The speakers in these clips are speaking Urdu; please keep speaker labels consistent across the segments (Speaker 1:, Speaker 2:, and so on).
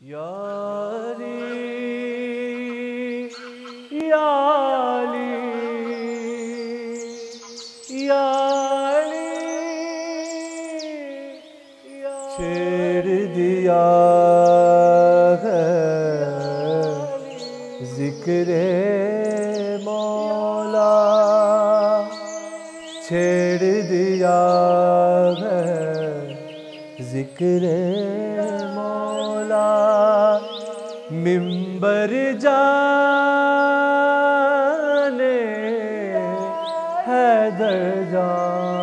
Speaker 1: چھیڑ دیا ہے ذکر مولا چھیڑ دیا ہے ذکر ممبر جانے حیدر جان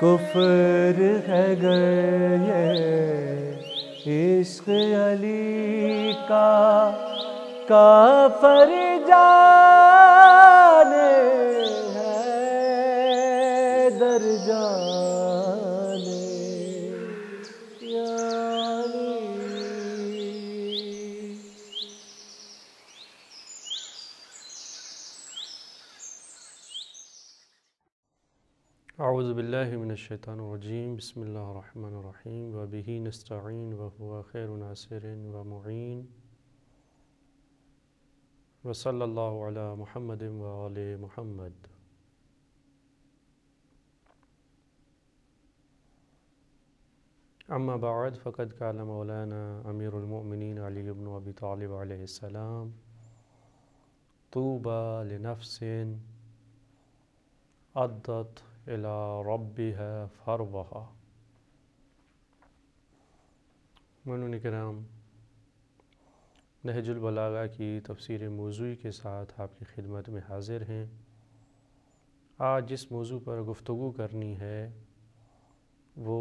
Speaker 1: کفر ہے گئے عشق علی کا کافر جان
Speaker 2: أعوذ بالله من الشيطان الرجيم بسم الله الرحمن الرحيم وبه نستعين وهو خير ناصر ومعين وصلى الله على محمد وآل محمد أما بعد فقد قال مولانا أمير المؤمنين علي بن أبي طالب عليه السلام طوبى لنفس أدت ربها منون کرام نہج البلاغہ کی تفسیر موضوعی کے ساتھ آپ کی خدمت میں حاضر ہیں آج جس موضوع پر گفتگو کرنی ہے وہ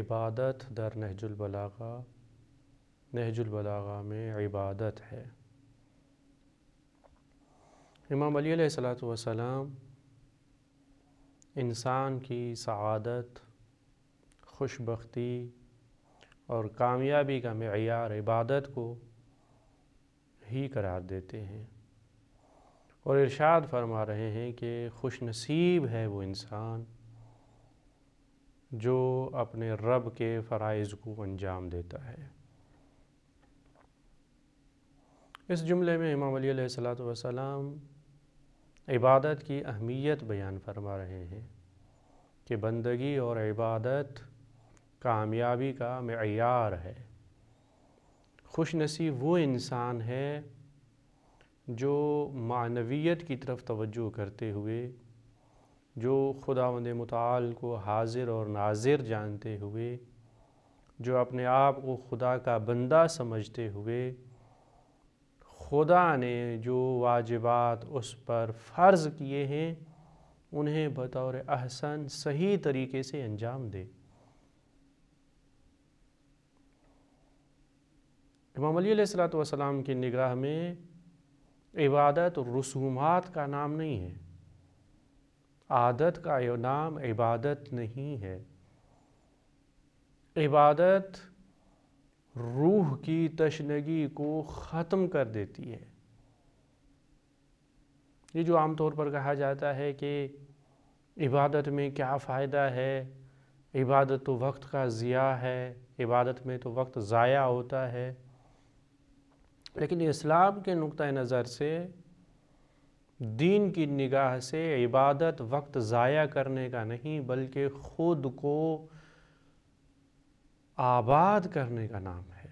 Speaker 2: عبادت در نہج البلاغہ نہج البلاغہ میں عبادت ہے امام علی علیہ السلام انسان کی سعادت خوش بختی اور کامیابی کا معیار عبادت کو ہی قرار دیتے ہیں اور ارشاد فرما رہے ہیں کہ خوش نصیب ہے وہ انسان جو اپنے رب کے فرائض کو انجام دیتا ہے اس جملے میں امام علی علیہ السلام عبادت کی اہمیت بیان فرما رہے ہیں کہ بندگی اور عبادت کامیابی کا معیار ہے خوش نصیب وہ انسان ہے جو معنویت کی طرف توجہ کرتے ہوئے جو خدا متعال کو حاضر اور ناظر جانتے ہوئے جو اپنے آپ کو خدا کا بندہ سمجھتے ہوئے خدا نے جو واجبات اس پر فرض کیے ہیں انہیں بطور احسن صحیح طریقے سے انجام دے امام علی علیہ السلام کی نگرہ میں عبادت رسومات کا نام نہیں ہے عادت کا نام عبادت نہیں ہے عبادت روح کی تشنگی کو ختم کر دیتی ہے یہ جو عام طور پر کہا جاتا ہے کہ عبادت میں کیا فائدہ ہے عبادت تو وقت کا ضیاع ہے عبادت میں تو وقت ضائع ہوتا ہے لیکن اسلام کے نقطہ نظر سے دین کی نگاہ سے عبادت وقت ضائع کرنے کا نہیں بلکہ خود کو آباد کرنے کا نام ہے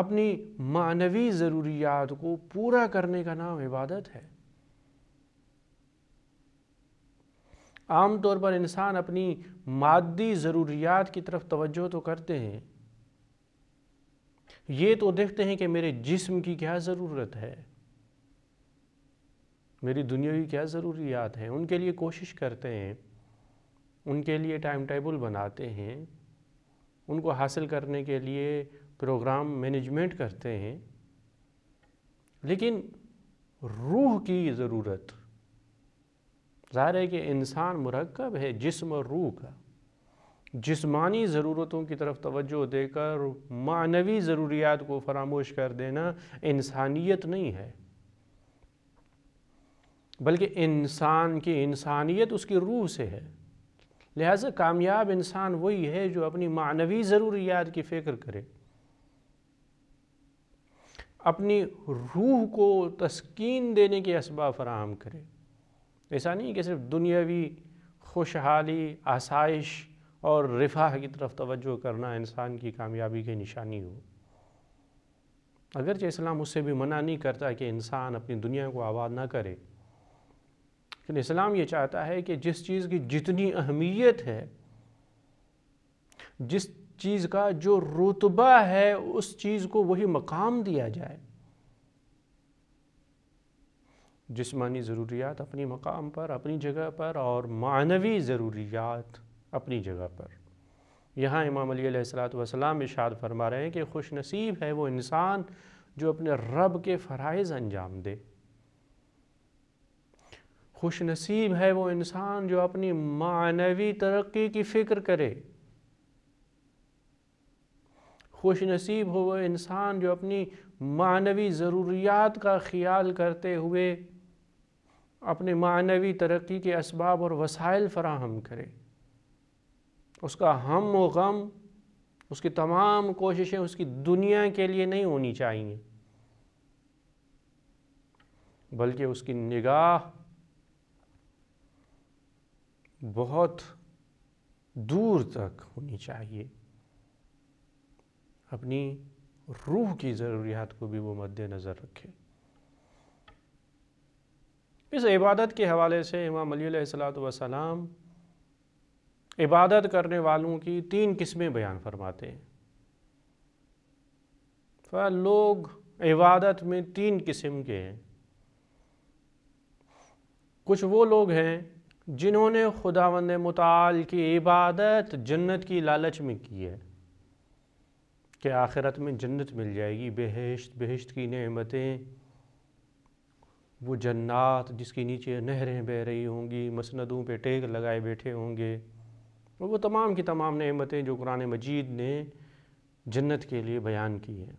Speaker 2: اپنی معنوی ضروریات کو پورا کرنے کا نام عبادت ہے عام طور پر انسان اپنی مادی ضروریات کی طرف توجہ تو کرتے ہیں یہ تو دیکھتے ہیں کہ میرے جسم کی کیا ضرورت ہے میری دنیا کی کیا ضروریات ہیں ان کے لیے کوشش کرتے ہیں ان کے لیے ٹائم ٹیبل بناتے ہیں ان کو حاصل کرنے کے لیے پروگرام مینجمنٹ کرتے ہیں لیکن روح کی ضرورت ظاہر ہے کہ انسان مرکب ہے جسم اور روح کا جسمانی ضرورتوں کی طرف توجہ دے کر معنوی ضروریات کو فراموش کر دینا انسانیت نہیں ہے بلکہ انسان کی انسانیت اس کی روح سے ہے لہذا کامیاب انسان وہی ہے جو اپنی معنوی ضروریات کی فکر کرے اپنی روح کو تسکین دینے کے اسباب فراہم کرے ایسا نہیں کہ صرف دنیاوی خوشحالی آسائش اور رفاہ کی طرف توجہ کرنا انسان کی کامیابی کی نشانی ہو اگرچہ اسلام اس سے بھی منع نہیں کرتا کہ انسان اپنی دنیا کو آباد نہ کرے لیکن اسلام یہ چاہتا ہے کہ جس چیز کی جتنی اہمیت ہے جس چیز کا جو رتبہ ہے اس چیز کو وہی مقام دیا جائے جسمانی ضروریات اپنی مقام پر اپنی جگہ پر اور معنوی ضروریات اپنی جگہ پر یہاں امام علی علیہ السلام اشارت اشاد فرما رہے ہیں کہ خوش نصیب ہے وہ انسان جو اپنے رب کے فرائض انجام دے خوش نصیب ہے وہ انسان جو اپنی معنوی ترقی کی فکر کرے خوش نصیب ہو وہ انسان جو اپنی معنوی ضروریات کا خیال کرتے ہوئے اپنے معنوی ترقی کے اسباب اور وسائل فراہم کرے اس کا ہم و غم اس کی تمام کوششیں اس کی دنیا کے لیے نہیں ہونی چاہیے بلکہ اس کی نگاہ بہت دور تک ہونی چاہیے اپنی روح کی ضروریات کو بھی وہ مد نظر رکھے اس عبادت کے حوالے سے امام علی علیہ السلام وسلام عبادت کرنے والوں کی تین قسمیں بیان فرماتے ہیں لوگ عبادت میں تین قسم کے ہیں کچھ وہ لوگ ہیں جنہوں نے خداوند متعال کی عبادت جنت کی لالچ میں کی ہے کہ آخرت میں جنت مل جائے گی بہشت بہشت کی نعمتیں وہ جنات جس کی نیچے نہریں بہہ رہی ہوں گی مسندوں پہ ٹیک لگائے بیٹھے ہوں گے اور وہ تمام کی تمام نعمتیں جو قرآن مجید نے جنت کے لیے بیان کی ہیں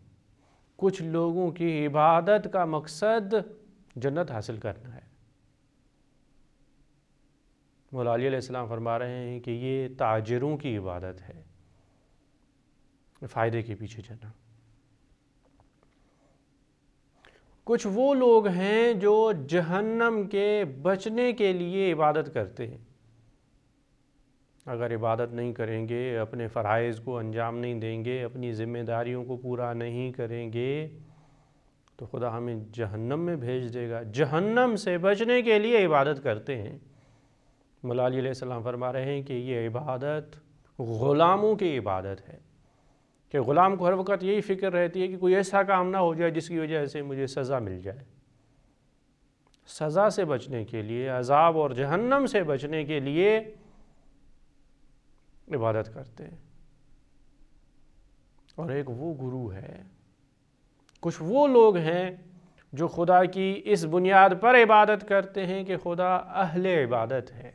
Speaker 2: کچھ لوگوں کی عبادت کا مقصد جنت حاصل کرنا ہے مولا علی علیہ السلام فرما رہے ہیں کہ یہ تاجروں کی عبادت ہے فائدے کے پیچھے جانا کچھ وہ لوگ ہیں جو جہنم کے بچنے کے لیے عبادت کرتے ہیں اگر عبادت نہیں کریں گے اپنے فرائض کو انجام نہیں دیں گے اپنی ذمہ داریوں کو پورا نہیں کریں گے تو خدا ہمیں جہنم میں بھیج دے گا جہنم سے بچنے کے لیے عبادت کرتے ہیں ملالی علیہ السلام فرما رہے ہیں کہ یہ عبادت غلاموں کی عبادت ہے کہ غلام کو ہر وقت یہی فکر رہتی ہے کہ کوئی ایسا کام نہ ہو جائے جس کی وجہ سے مجھے سزا مل جائے سزا سے بچنے کے لیے عذاب اور جہنم سے بچنے کے لیے عبادت کرتے ہیں اور ایک وہ گرو ہے کچھ وہ لوگ ہیں جو خدا کی اس بنیاد پر عبادت کرتے ہیں کہ خدا اہل عبادت ہے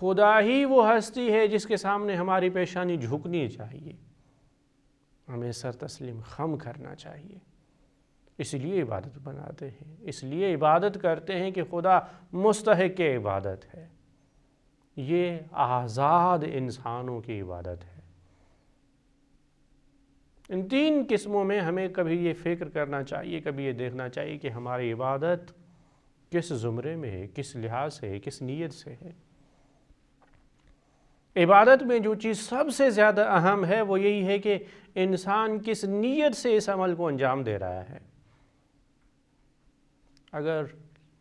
Speaker 2: خدا ہی وہ ہستی ہے جس کے سامنے ہماری پیشانی جھکنی چاہیے ہمیں سر تسلیم خم کرنا چاہیے اس لیے عبادت بناتے ہیں اس لیے عبادت کرتے ہیں کہ خدا مستحق عبادت ہے یہ آزاد انسانوں کی عبادت ہے ان تین قسموں میں ہمیں کبھی یہ فکر کرنا چاہیے کبھی یہ دیکھنا چاہیے کہ ہماری عبادت کس زمرے میں ہے کس لحاظ سے ہے کس نیت سے ہے عبادت میں جو چیز سب سے زیادہ اہم ہے وہ یہی ہے کہ انسان کس نیت سے اس عمل کو انجام دے رہا ہے اگر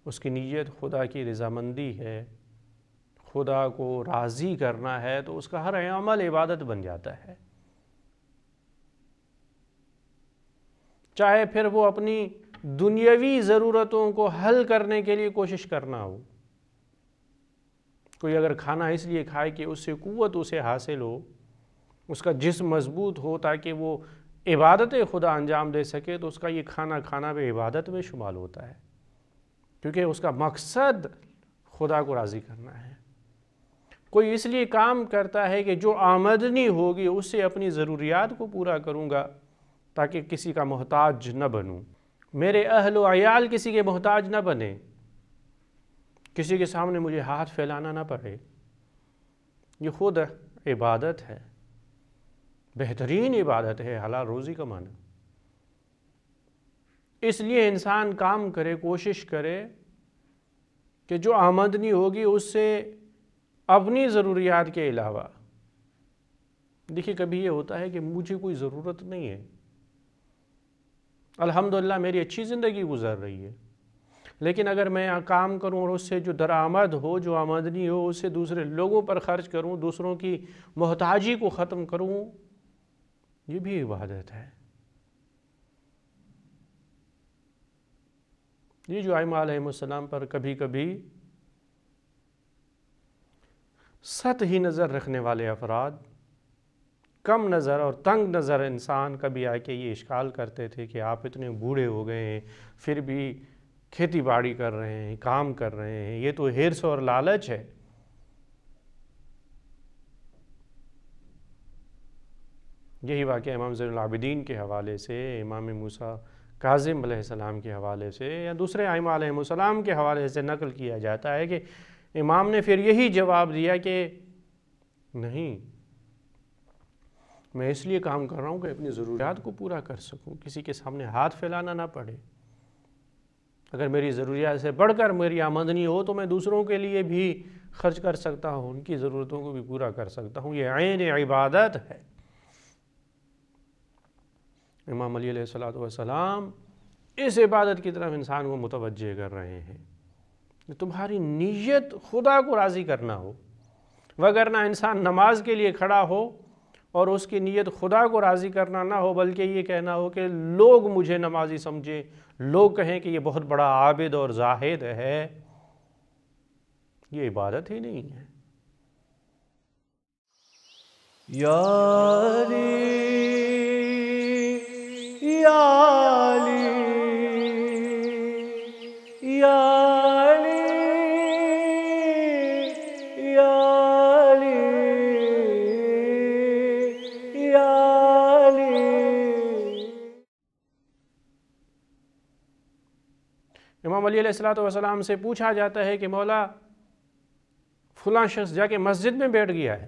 Speaker 2: اس کی نیت خدا کی رضامندی ہے خدا کو راضی کرنا ہے تو اس کا ہر عمل عبادت بن جاتا ہے چاہے پھر وہ اپنی دنیاوی ضرورتوں کو حل کرنے کے لیے کوشش کرنا ہو کوئی اگر کھانا اس لیے کھائے کہ اس سے قوت اسے حاصل ہو اس کا جسم مضبوط ہو تاکہ وہ عبادت خدا انجام دے سکے تو اس کا یہ کھانا کھانا بھی عبادت میں شمال ہوتا ہے کیونکہ اس کا مقصد خدا کو راضی کرنا ہے کوئی اس لیے کام کرتا ہے کہ جو آمدنی ہوگی اس سے اپنی ضروریات کو پورا کروں گا تاکہ کسی کا محتاج نہ بنوں میرے اہل و عیال کسی کے محتاج نہ بنے کسی کے سامنے مجھے ہاتھ پھیلانا نہ پڑے یہ خود عبادت ہے بہترین عبادت ہے حلال روزی کمانا اس لیے انسان کام کرے کوشش کرے کہ جو آمدنی ہوگی اس سے اپنی ضروریات کے علاوہ دیکھیے کبھی یہ ہوتا ہے کہ مجھے کوئی ضرورت نہیں ہے الحمدللہ میری اچھی زندگی گزر رہی ہے لیکن اگر میں کام کروں اور اس سے جو درآمد ہو جو آمدنی ہو اسے دوسرے لوگوں پر خرچ کروں دوسروں کی محتاجی کو ختم کروں یہ بھی عبادت ہے یہ جو آئمہ علیہ السلام پر کبھی کبھی ست ہی نظر رکھنے والے افراد کم نظر اور تنگ نظر انسان کبھی آ کے یہ اشکال کرتے تھے کہ آپ اتنے بوڑھے ہو گئے ہیں پھر بھی کھیتی باڑی کر رہے ہیں کام کر رہے ہیں یہ تو ہرس اور لالچ ہے یہی واقعہ امام زین العابدین کے حوالے سے امام موسیٰ کاظم علیہ السلام کے حوالے سے یا دوسرے آئمہ علیہ السلام کے حوالے سے نقل کیا جاتا ہے کہ امام نے پھر یہی جواب دیا کہ نہیں میں اس لیے کام کر رہا ہوں کہ اپنی ضروریات کو پورا کر سکوں کسی کے سامنے ہاتھ پھیلانا نہ پڑے اگر میری ضروریات سے بڑھ کر میری آمدنی ہو تو میں دوسروں کے لیے بھی خرچ کر سکتا ہوں ان کی ضرورتوں کو بھی پورا کر سکتا ہوں یہ عین عبادت ہے امام علی علیہ السلات اس عبادت کی طرف انسان کو متوجہ کر رہے ہیں تمہاری نیت خدا کو راضی کرنا ہو وگرنہ انسان نماز کے لیے کھڑا ہو اور اس کی نیت خدا کو راضی کرنا نہ ہو بلکہ یہ کہنا ہو کہ لوگ مجھے نمازی سمجھیں لوگ کہیں کہ یہ بہت بڑا عابد اور زاہد ہے یہ عبادت ہی نہیں ہے
Speaker 1: یاری
Speaker 2: نبی علیہ السلام سے پوچھا جاتا ہے کہ مولا فلان شخص جا کے مسجد میں بیٹھ گیا ہے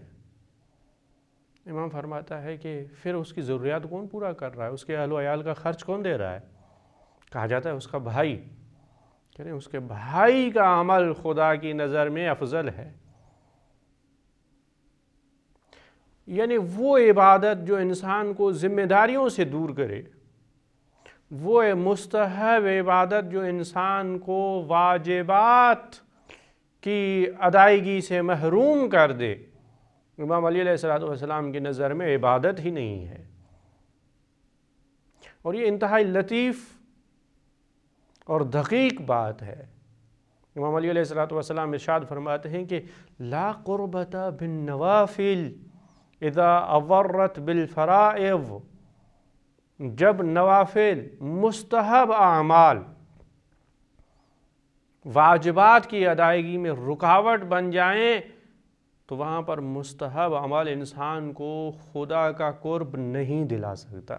Speaker 2: امام فرماتا ہے کہ پھر اس کی ضروریات کون پورا کر رہا ہے اس کے اہل و عیال کا خرچ کون دے رہا ہے کہا جاتا ہے اس کا بھائی کہہ رہے ہیں اس کے بھائی کا عمل خدا کی نظر میں افضل ہے یعنی وہ عبادت جو انسان کو ذمہ داریوں سے دور کرے وہ مستحب عبادت جو انسان کو واجبات کی ادائیگی سے محروم کر دے امام علی علیہ السلام کی نظر میں عبادت ہی نہیں ہے اور یہ انتہائی لطیف اور دقیق بات ہے امام علی علیہ السلام ارشاد فرماتے ہیں کہ لا قربت بن نوافل اورت بالفرائض جب نوافل مستحب اعمال واجبات کی ادائیگی میں رکاوٹ بن جائیں تو وہاں پر مستحب عمل انسان کو خدا کا قرب نہیں دلا سکتا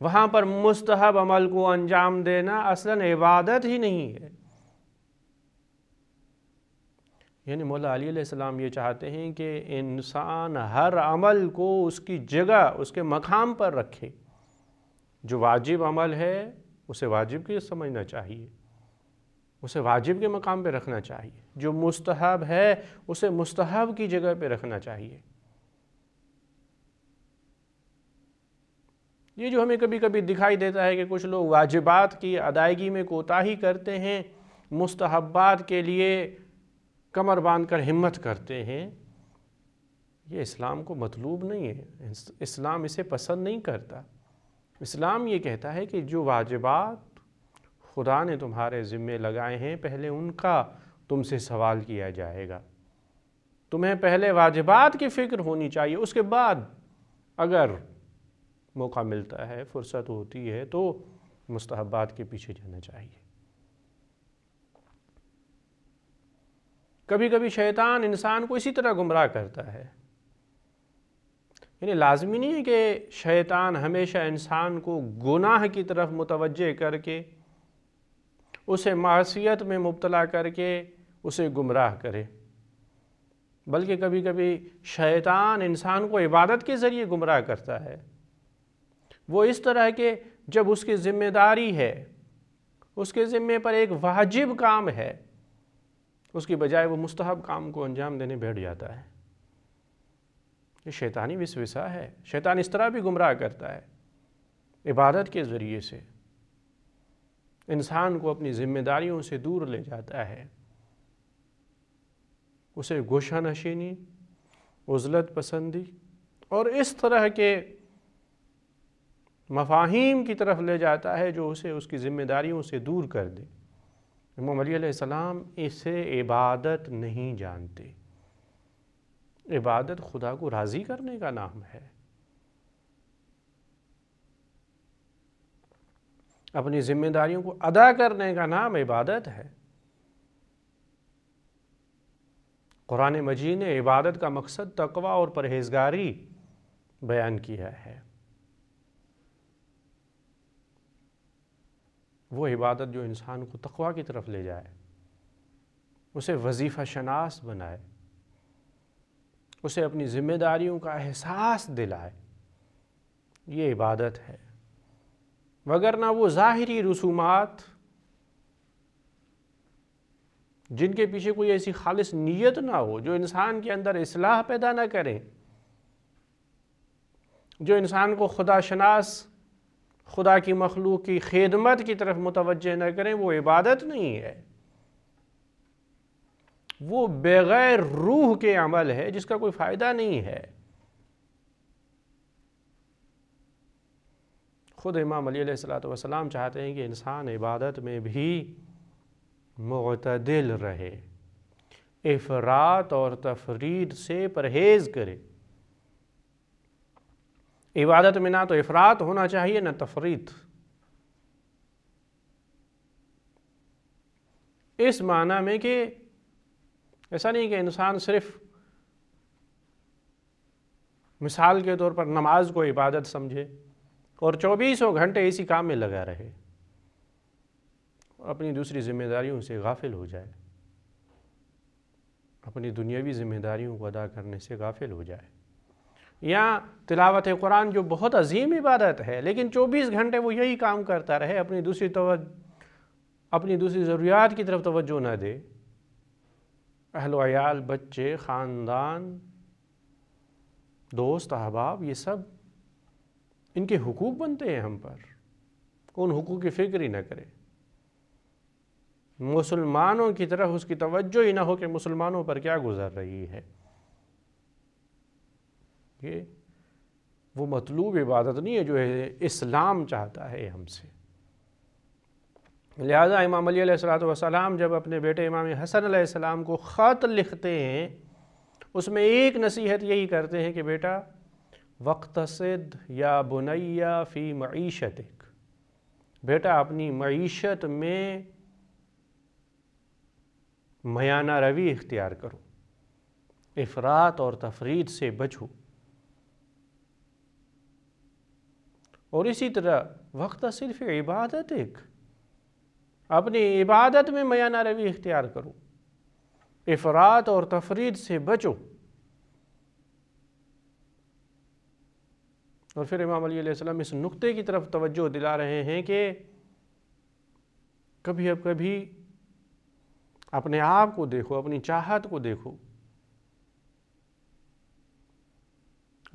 Speaker 2: وہاں پر مستحب عمل کو انجام دینا اصلاً عبادت ہی نہیں ہے یعنی مولا علی علیہ السلام یہ چاہتے ہیں کہ انسان ہر عمل کو اس کی جگہ اس کے مقام پر رکھے جو واجب عمل ہے اسے واجب کی سمجھنا چاہیے اسے واجب کے مقام پہ رکھنا چاہیے جو مستحب ہے اسے مستحب کی جگہ پہ رکھنا چاہیے یہ جو ہمیں کبھی کبھی دکھائی دیتا ہے کہ کچھ لوگ واجبات کی ادائیگی میں کوتاہی کرتے ہیں مستحبات کے لیے کمر باندھ کر ہمت کرتے ہیں یہ اسلام کو مطلوب نہیں ہے اسلام اسے پسند نہیں کرتا اسلام یہ کہتا ہے کہ جو واجبات خدا نے تمہارے ذمے لگائے ہیں پہلے ان کا تم سے سوال کیا جائے گا تمہیں پہلے واجبات کی فکر ہونی چاہیے اس کے بعد اگر موقع ملتا ہے فرصت ہوتی ہے تو مستحبات کے پیچھے جانا چاہیے کبھی کبھی شیطان انسان کو اسی طرح گمراہ کرتا ہے یعنی لازمی نہیں ہے کہ شیطان ہمیشہ انسان کو گناہ کی طرف متوجہ کر کے اسے معصیت میں مبتلا کر کے اسے گمراہ کرے بلکہ کبھی کبھی شیطان انسان کو عبادت کے ذریعے گمراہ کرتا ہے وہ اس طرح کہ جب اس کی ذمہ داری ہے اس کے ذمے پر ایک واجب کام ہے اس کی بجائے وہ مستحب کام کو انجام دینے بیٹھ جاتا ہے یہ شیطانی وسوسا ہے شیطان اس طرح بھی گمراہ کرتا ہے عبادت کے ذریعے سے انسان کو اپنی ذمہ داریوں سے دور لے جاتا ہے اسے گوشہ نشینی عزلت پسندی اور اس طرح کے مفاہیم کی طرف لے جاتا ہے جو اسے اس کی ذمہ داریوں سے دور کر دے امام علیہ السلام اسے عبادت نہیں جانتے عبادت خدا کو راضی کرنے کا نام ہے اپنی ذمہ داریوں کو ادا کرنے کا نام عبادت ہے قرآن مجید نے عبادت کا مقصد تقوی اور پرہیزگاری بیان کیا ہے وہ عبادت جو انسان کو تقوی کی طرف لے جائے اسے وظیفہ شناس بنائے اسے اپنی ذمہ داریوں کا احساس دلائے یہ عبادت ہے وگرنہ وہ ظاہری رسومات جن کے پیچھے کوئی ایسی خالص نیت نہ ہو جو انسان کے اندر اصلاح پیدا نہ کریں جو انسان کو خدا شناس خدا کی مخلوق کی خدمت کی طرف متوجہ نہ کریں وہ عبادت نہیں ہے وہ بغیر روح کے عمل ہے جس کا کوئی فائدہ نہیں ہے خود امام علی علیہ السلام چاہتے ہیں کہ انسان عبادت میں بھی معتدل رہے افراد اور تفرید سے پرہیز کرے عبادت میں نہ تو افراد ہونا چاہیے نہ تفرید اس معنی میں کہ ایسا نہیں کہ انسان صرف مثال کے طور پر نماز کو عبادت سمجھے اور چوبیسوں گھنٹے اسی کام میں لگا رہے اپنی دوسری ذمہ داریوں سے غافل ہو جائے اپنی دنیاوی ذمہ داریوں کو ادا کرنے سے غافل ہو جائے یا تلاوت قرآن جو بہت عظیم عبادت ہے لیکن چوبیس گھنٹے وہ یہی کام کرتا رہے اپنی دوسری توجہ اپنی دوسری ضروریات کی طرف توجہ نہ دے اہل و عیال بچے خاندان دوست احباب یہ سب ان کے حقوق بنتے ہیں ہم پر ان حقوق کی فکر ہی نہ کرے مسلمانوں کی طرح اس کی توجہ ہی نہ ہو کہ مسلمانوں پر کیا گزر رہی ہے یہ وہ مطلوب عبادت نہیں ہے جو اسلام چاہتا ہے ہم سے لہذا امام علی علیہ السلام جب اپنے بیٹے امام حسن علیہ السلام کو خط لکھتے ہیں اس میں ایک نصیحت یہی کرتے ہیں کہ بیٹا وقت صد یا بنیا فی معیشت ایک بیٹا اپنی معیشت میں میانہ روی اختیار کرو افراد اور تفرید سے بچو اور اسی طرح وقت صرف عبادت ایک اپنی عبادت میں میانہ روی اختیار کرو افراد اور تفرید سے بچو اور پھر امام علی علیہ السلام اس نقطے کی طرف توجہ دلا رہے ہیں کہ کبھی اب کبھی اپنے آپ کو دیکھو اپنی چاہت کو دیکھو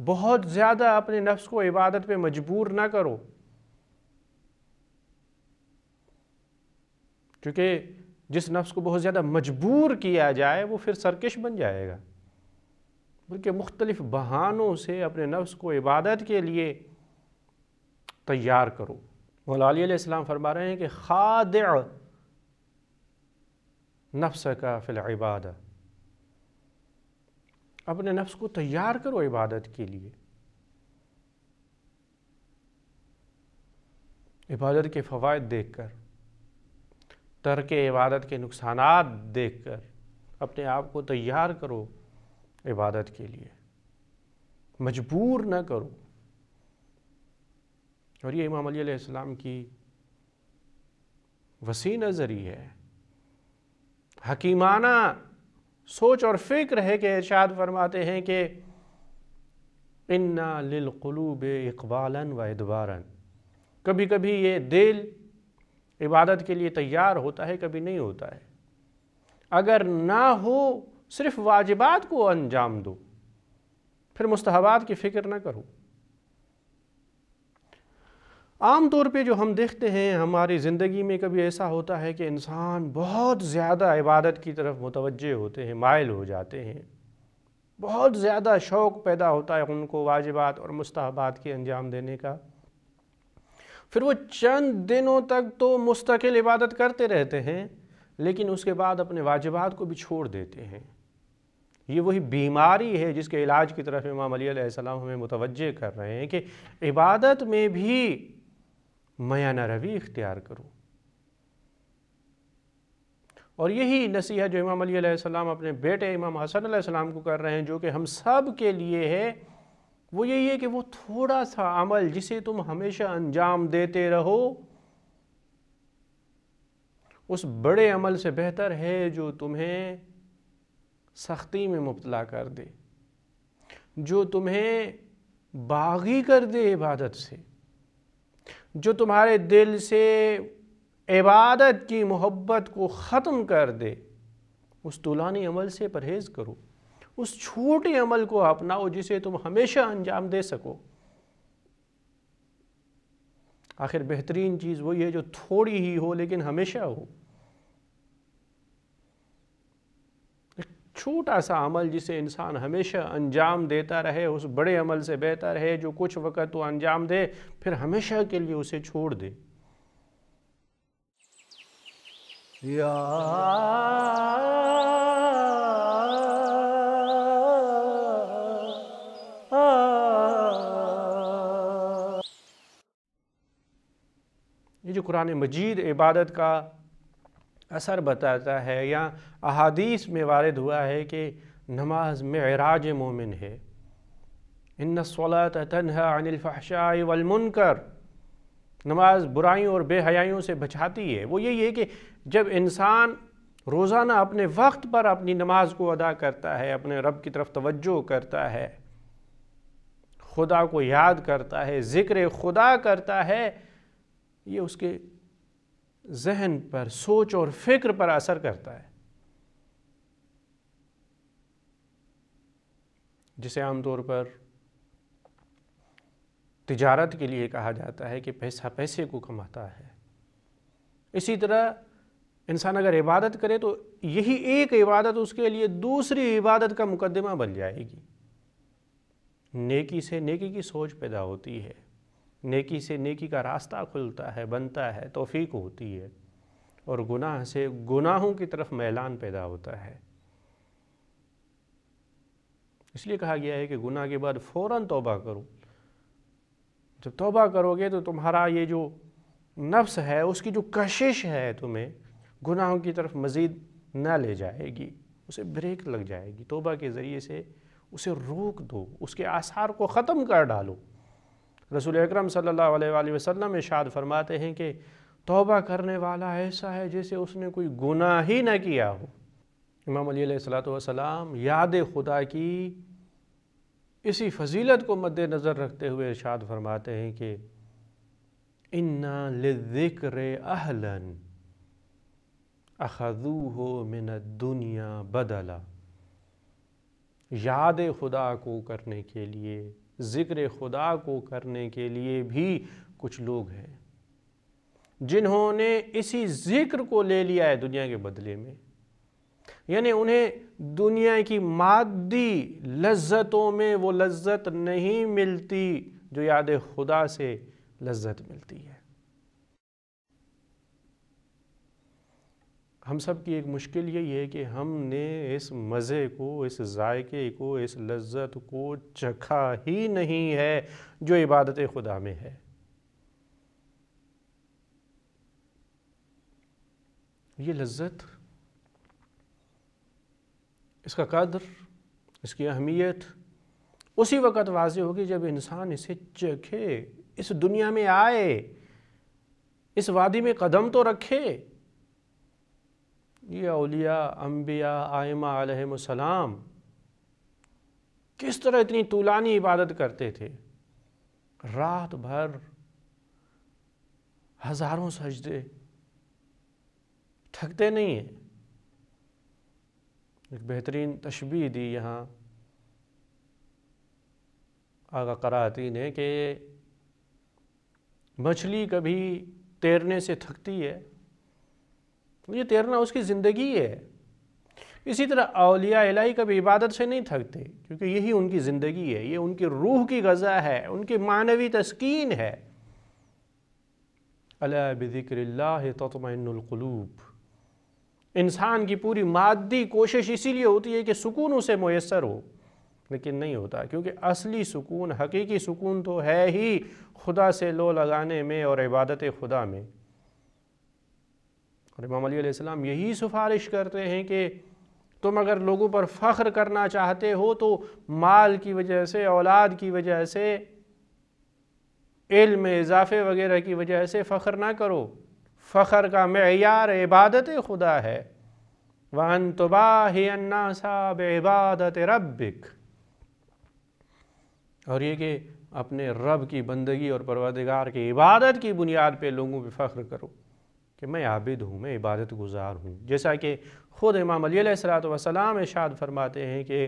Speaker 2: بہت زیادہ اپنے نفس کو عبادت پہ مجبور نہ کرو کیونکہ جس نفس کو بہت زیادہ مجبور کیا جائے وہ پھر سرکش بن جائے گا بلکہ مختلف بہانوں سے اپنے نفس کو عبادت کے لیے تیار کرو مولا علی علیہ السلام فرما رہے ہیں کہ خادع نفس کا فی العبادہ اپنے نفس کو تیار کرو عبادت کے لیے عبادت کے فوائد دیکھ کر ترک عبادت کے نقصانات دیکھ کر اپنے آپ کو تیار کرو عبادت کے لیے مجبور نہ کرو اور یہ امام علی علیہ السلام کی وسیع نظری ہے حکیمانہ سوچ اور فکر ہے کہ ارشاد فرماتے ہیں کہ انا لِلْقُلُوبِ اقبال و کبھی کبھی یہ دل عبادت کے لیے تیار ہوتا ہے کبھی نہیں ہوتا ہے اگر نہ ہو صرف واجبات کو انجام دو پھر مستحبات کی فکر نہ کرو عام طور پہ جو ہم دیکھتے ہیں ہماری زندگی میں کبھی ایسا ہوتا ہے کہ انسان بہت زیادہ عبادت کی طرف متوجہ ہوتے ہیں مائل ہو جاتے ہیں بہت زیادہ شوق پیدا ہوتا ہے ان کو واجبات اور مستحبات کے انجام دینے کا پھر وہ چند دنوں تک تو مستقل عبادت کرتے رہتے ہیں لیکن اس کے بعد اپنے واجبات کو بھی چھوڑ دیتے ہیں یہ وہی بیماری ہے جس کے علاج کی طرف امام علی علیہ السلام ہمیں متوجہ کر رہے ہیں کہ عبادت میں بھی میانہ روی اختیار کروں اور یہی نصیحت جو امام علی علیہ السلام اپنے بیٹے امام حسن علیہ السلام کو کر رہے ہیں جو کہ ہم سب کے لیے ہے وہ یہی ہے کہ وہ تھوڑا سا عمل جسے تم ہمیشہ انجام دیتے رہو اس بڑے عمل سے بہتر ہے جو تمہیں سختی میں مبتلا کر دے جو تمہیں باغی کر دے عبادت سے جو تمہارے دل سے عبادت کی محبت کو ختم کر دے اس طولانی عمل سے پرہیز کرو اس چھوٹے عمل کو اپناؤ جسے تم ہمیشہ انجام دے سکو آخر بہترین چیز وہی ہے جو تھوڑی ہی ہو لیکن ہمیشہ ہو چھوٹا سا عمل جسے انسان ہمیشہ انجام دیتا رہے اس بڑے عمل سے بہتا رہے جو کچھ وقت تو انجام دے پھر ہمیشہ کے لیے اسے چھوڑ دے یا جو قرآن مجید عبادت کا اثر بتاتا ہے یا احادیث میں وارد ہوا ہے کہ نماز میں بے حیائیوں سے بچاتی ہے وہ یہی ہے کہ جب انسان روزانہ اپنے وقت پر اپنی نماز کو ادا کرتا ہے اپنے رب کی طرف توجہ کرتا ہے خدا کو یاد کرتا ہے ذکر خدا کرتا ہے یہ اس کے ذہن پر سوچ اور فکر پر اثر کرتا ہے جسے عام طور پر تجارت کے لیے کہا جاتا ہے کہ پیسہ پیسے کو کماتا ہے اسی طرح انسان اگر عبادت کرے تو یہی ایک عبادت اس کے لیے دوسری عبادت کا مقدمہ بن جائے گی نیکی سے نیکی کی سوچ پیدا ہوتی ہے نیکی سے نیکی کا راستہ کھلتا ہے بنتا ہے توفیق ہوتی ہے اور گناہ سے گناہوں کی طرف میلان پیدا ہوتا ہے اس لیے کہا گیا ہے کہ گناہ کے بعد فوراً توبہ کرو جب توبہ کرو گے تو تمہارا یہ جو نفس ہے اس کی جو کشش ہے تمہیں گناہوں کی طرف مزید نہ لے جائے گی اسے بریک لگ جائے گی توبہ کے ذریعے سے اسے روک دو اس کے آثار کو ختم کر ڈالو رسول اکرم صلی اللہ علیہ وآلہ وسلم اشاد فرماتے ہیں کہ توبہ کرنے والا ایسا ہے جیسے اس نے کوئی گناہ ہی نہ کیا ہو امام علیہ علیہ السلام یاد خدا کی اسی فضیلت کو مد نظر رکھتے ہوئے ارشاد فرماتے ہیں کہ اِنَّا لِذِّكْرِ خرو اَخَذُوهُ مِنَ الدُّنْيَا بدلا یاد خدا کو کرنے کے لیے ذکر خدا کو کرنے کے لیے بھی کچھ لوگ ہیں جنہوں نے اسی ذکر کو لے لیا ہے دنیا کے بدلے میں یعنی انہیں دنیا کی مادی لذتوں میں وہ لذت نہیں ملتی جو یاد خدا سے لذت ملتی ہے ہم سب کی ایک مشکل یہی ہے کہ ہم نے اس مزے کو اس ذائقے کو اس لذت کو چکھا ہی نہیں ہے جو عبادت خدا میں ہے یہ لذت اس کا قدر اس کی اہمیت اسی وقت واضح ہوگی جب انسان اسے چکھے اس دنیا میں آئے اس وادی میں قدم تو رکھے یہ اولیاء انبیاء آئمہ علیہ السلام کس طرح اتنی طولانی عبادت کرتے تھے رات بھر ہزاروں سجدے تھکتے نہیں ہیں ایک بہترین تشبیح دی یہاں آگا قراتی نے کہ مچھلی کبھی تیرنے سے تھکتی ہے یہ تیرنا اس کی زندگی ہے اسی طرح اولیاء الہی کبھی عبادت سے نہیں تھکتے کیونکہ یہی ان کی زندگی ہے یہ ان کی روح کی غذا ہے ان کی معنوی تسکین ہے اللہ بِذِكْرِ اللہ تَطْمَئِنُّ الْقُلُوبِ انسان کی پوری مادی کوشش اسی لیے ہوتی ہے کہ سکون اسے میسر ہو لیکن نہیں ہوتا کیونکہ اصلی سکون حقیقی سکون تو ہے ہی خدا سے لو لگانے میں اور عبادت خدا میں اور علی علیہ السلام یہی سفارش کرتے ہیں کہ تم اگر لوگوں پر فخر کرنا چاہتے ہو تو مال کی وجہ سے اولاد کی وجہ سے علم اضافے وغیرہ کی وجہ سے فخر نہ کرو فخر کا معیار عبادت خدا ہے وَأَن تُبَاهِ النَّاسَ بِعِبَادَتِ رَبِّكَ اور یہ کہ اپنے رب کی بندگی اور پروادگار کی عبادت کی بنیاد پہ لوگوں پہ فخر کرو کہ میں عابد ہوں میں عبادت گزار ہوں جیسا کہ خود امام علی علیہ السلام وسلم اشاد فرماتے ہیں کہ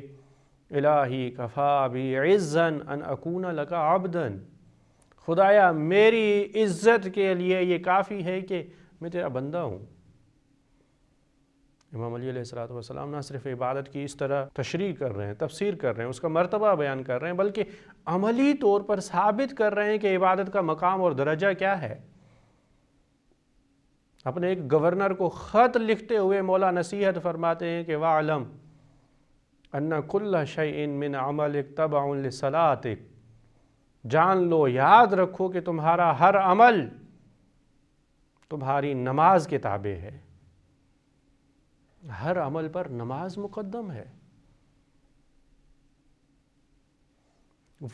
Speaker 2: الہی کفا بی عزن ان اکون لکا عبدن خدایا میری عزت کے لیے یہ کافی ہے کہ میں تیرا بندہ ہوں امام علی علیہ السلام نہ صرف عبادت کی اس طرح تشریح کر رہے ہیں تفسیر کر رہے ہیں اس کا مرتبہ بیان کر رہے ہیں بلکہ عملی طور پر ثابت کر رہے ہیں کہ عبادت کا مقام اور درجہ کیا ہے اپنے ایک گورنر کو خط لکھتے ہوئے مولا نصیحت فرماتے ہیں کہ وَعْلَمْ عالم كُلَّ کل شاہ عَمَلِكْ من عمل جان لو یاد رکھو کہ تمہارا ہر عمل تمہاری نماز کے تابع ہے ہر عمل پر نماز مقدم ہے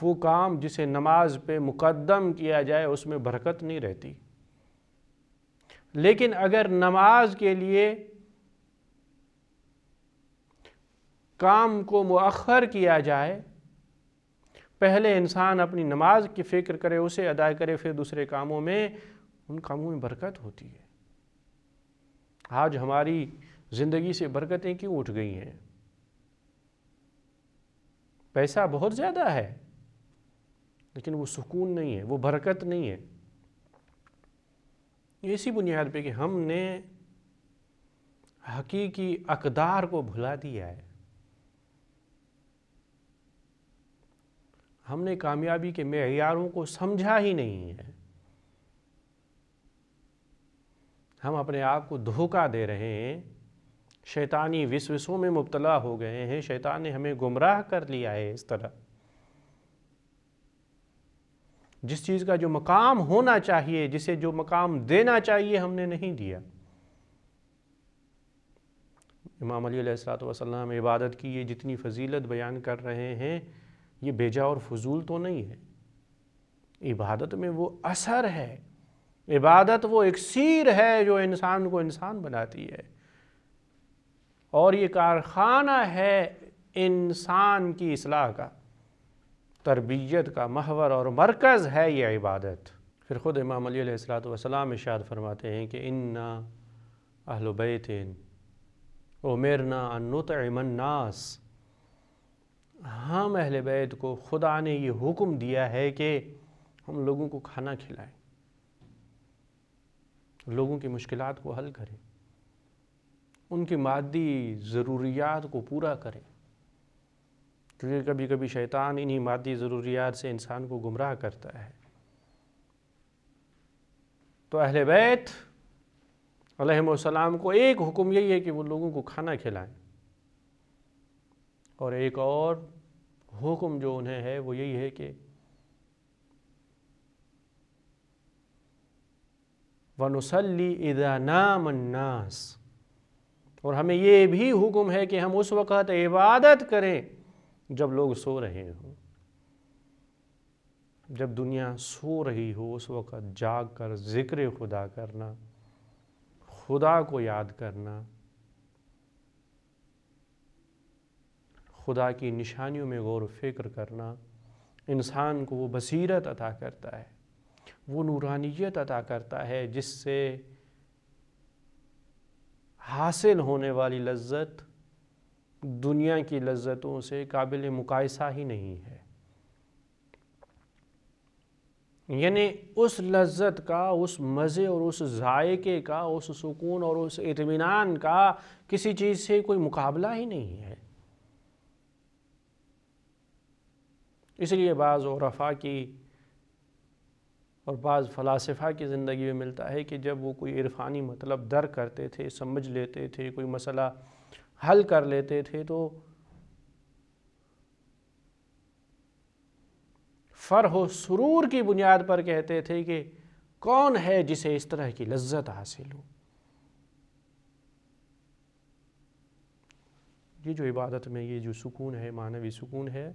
Speaker 2: وہ کام جسے نماز پہ مقدم کیا جائے اس میں برکت نہیں رہتی لیکن اگر نماز کے لیے کام کو مؤخر کیا جائے پہلے انسان اپنی نماز کی فکر کرے اسے ادا کرے پھر دوسرے کاموں میں ان کاموں میں برکت ہوتی ہے آج ہماری زندگی سے برکتیں کیوں اٹھ گئی ہیں پیسہ بہت زیادہ ہے لیکن وہ سکون نہیں ہے وہ برکت نہیں ہے اسی بنیاد پہ کہ ہم نے حقیقی اقدار کو بھلا دیا ہے ہم نے کامیابی کے معیاروں کو سمجھا ہی نہیں ہے ہم اپنے آپ کو دھوکہ دے رہے ہیں شیطانی وسوسوں میں مبتلا ہو گئے ہیں شیطان نے ہمیں گمراہ کر لیا ہے اس طرح جس چیز کا جو مقام ہونا چاہیے جسے جو مقام دینا چاہیے ہم نے نہیں دیا امام علی علیہ السلام وسلم عبادت کی یہ جتنی فضیلت بیان کر رہے ہیں یہ بیجا اور فضول تو نہیں ہے عبادت میں وہ اثر ہے عبادت وہ سیر ہے جو انسان کو انسان بناتی ہے اور یہ کارخانہ ہے انسان کی اصلاح کا تربیت کا محور اور مرکز ہے یہ عبادت پھر خود امام علی علیہ السلام اشارت اشاد فرماتے ہیں کہ اِنَّا نا اہل اُمِرْنَا بیت ان النَّاس ہم اہل بیت کو خدا نے یہ حکم دیا ہے کہ ہم لوگوں کو کھانا کھلائیں لوگوں کی مشکلات کو حل کریں ان کی مادی ضروریات کو پورا کریں کیونکہ کبھی کبھی شیطان انہی مادی ضروریات سے انسان کو گمراہ کرتا ہے تو اہل بیت علیہ السلام کو ایک حکم یہی ہے کہ وہ لوگوں کو کھانا کھلائیں اور ایک اور حکم جو انہیں ہے وہ یہی ہے کہ وَنُسَلِّ اِذَا نَامَ النَّاسِ اور ہمیں یہ بھی حکم ہے کہ ہم اس وقت عبادت کریں جب لوگ سو رہے ہوں جب دنیا سو رہی ہو اس وقت جاگ کر ذکر خدا کرنا خدا کو یاد کرنا خدا کی نشانیوں میں غور و فکر کرنا انسان کو وہ بصیرت عطا کرتا ہے وہ نورانیت عطا کرتا ہے جس سے حاصل ہونے والی لذت دنیا کی لذتوں سے قابل مقایسہ ہی نہیں ہے یعنی اس لذت کا اس مزے اور اس ذائقے کا اس سکون اور اس اطمینان کا کسی چیز سے کوئی مقابلہ ہی نہیں ہے اس لیے بعض عرفا کی اور بعض فلاسفہ کی زندگی میں ملتا ہے کہ جب وہ کوئی عرفانی مطلب در کرتے تھے سمجھ لیتے تھے کوئی مسئلہ حل کر لیتے تھے تو فرح و سرور کی بنیاد پر کہتے تھے کہ کون ہے جسے اس طرح کی لذت حاصل ہو یہ جو عبادت میں یہ جو سکون ہے معنوی سکون ہے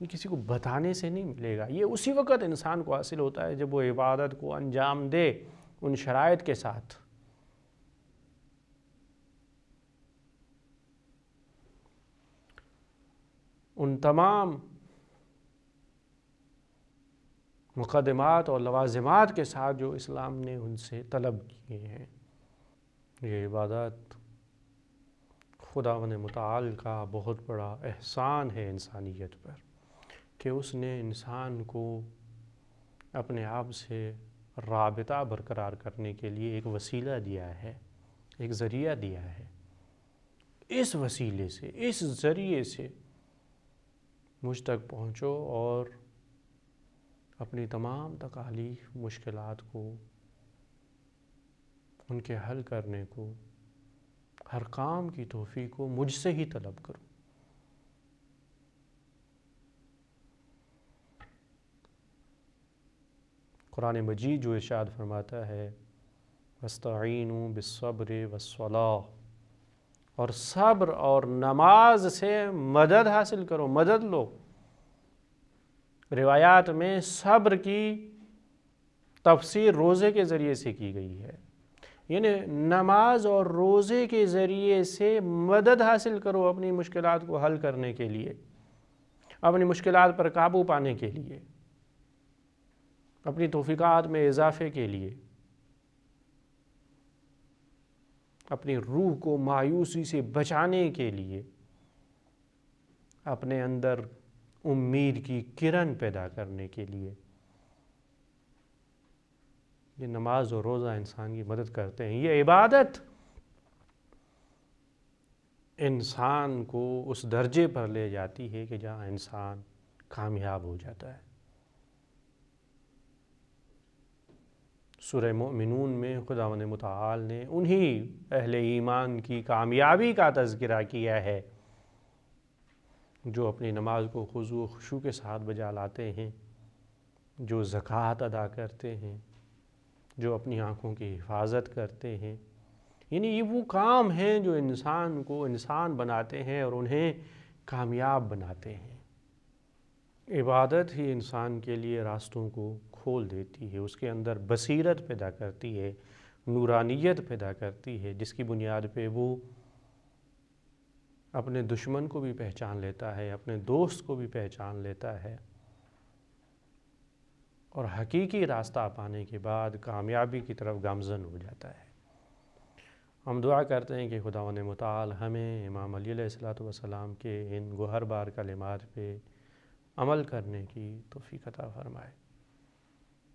Speaker 2: یہ کسی کو بتانے سے نہیں ملے گا یہ اسی وقت انسان کو حاصل ہوتا ہے جب وہ عبادت کو انجام دے ان شرائط کے ساتھ ان تمام مقدمات اور لوازمات کے ساتھ جو اسلام نے ان سے طلب کیے ہیں یہ عبادت خدا ون متعال کا بہت بڑا احسان ہے انسانیت پر کہ اس نے انسان کو اپنے آپ سے رابطہ برقرار کرنے کے لیے ایک وسیلہ دیا ہے ایک ذریعہ دیا ہے اس وسیلے سے اس ذریعے سے مجھ تک پہنچو اور اپنی تمام تکالیف مشکلات کو ان کے حل کرنے کو ہر کام کی توفیق کو مجھ سے ہی طلب کرو قرآن مجید جو ارشاد فرماتا ہے وسطین و بےصبر اور صبر اور نماز سے مدد حاصل کرو مدد لو روایات میں صبر کی تفسیر روزے کے ذریعے سے کی گئی ہے یعنی نماز اور روزے کے ذریعے سے مدد حاصل کرو اپنی مشکلات کو حل کرنے کے لیے اپنی مشکلات پر قابو پانے کے لیے اپنی توفیقات میں اضافے کے لیے اپنی روح کو مایوسی سے بچانے کے لیے اپنے اندر امید کی کرن پیدا کرنے کے لیے یہ نماز اور روزہ انسان کی مدد کرتے ہیں یہ عبادت انسان کو اس درجے پر لے جاتی ہے کہ جہاں انسان کامیاب ہو جاتا ہے سورہ مؤمنون میں خدا متعال نے انہی اہل ایمان کی کامیابی کا تذکرہ کیا ہے جو اپنی نماز کو خضو و خشو کے ساتھ بجا لاتے ہیں جو زکوٰۃ ادا کرتے ہیں جو اپنی آنکھوں کی حفاظت کرتے ہیں یعنی یہ وہ کام ہیں جو انسان کو انسان بناتے ہیں اور انہیں کامیاب بناتے ہیں عبادت ہی انسان کے لیے راستوں کو کھول دیتی ہے اس کے اندر بصیرت پیدا کرتی ہے نورانیت پیدا کرتی ہے جس کی بنیاد پہ وہ اپنے دشمن کو بھی پہچان لیتا ہے اپنے دوست کو بھی پہچان لیتا ہے اور حقیقی راستہ پانے کے بعد کامیابی کی طرف گامزن ہو جاتا ہے ہم دعا کرتے ہیں کہ خدا مطال ہمیں امام علی علیہ السلام کے ان گوہر بار کلمات پہ عمل کرنے کی توفیق عطا فرمائے